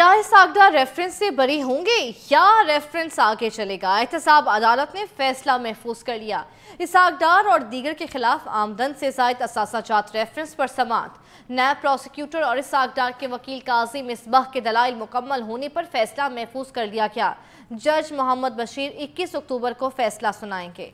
क्या इस आगदा रेफरेंस से बरी होंगे या रेफरेंस आगे चलेगा एहतसाब अदालत ने फैसला महफूज कर लिया इस आगदार और दीगर के खिलाफ आमदन से जायद असाचात रेफरेंस पर समात नैब प्रोसिक्यूटर और इस आगदार के वकील काजी मिसबाह के दलाइल मुकम्मल होने पर फैसला महफूज कर लिया गया जज मोहम्मद बशीर इक्कीस अक्टूबर को फैसला सुनाएंगे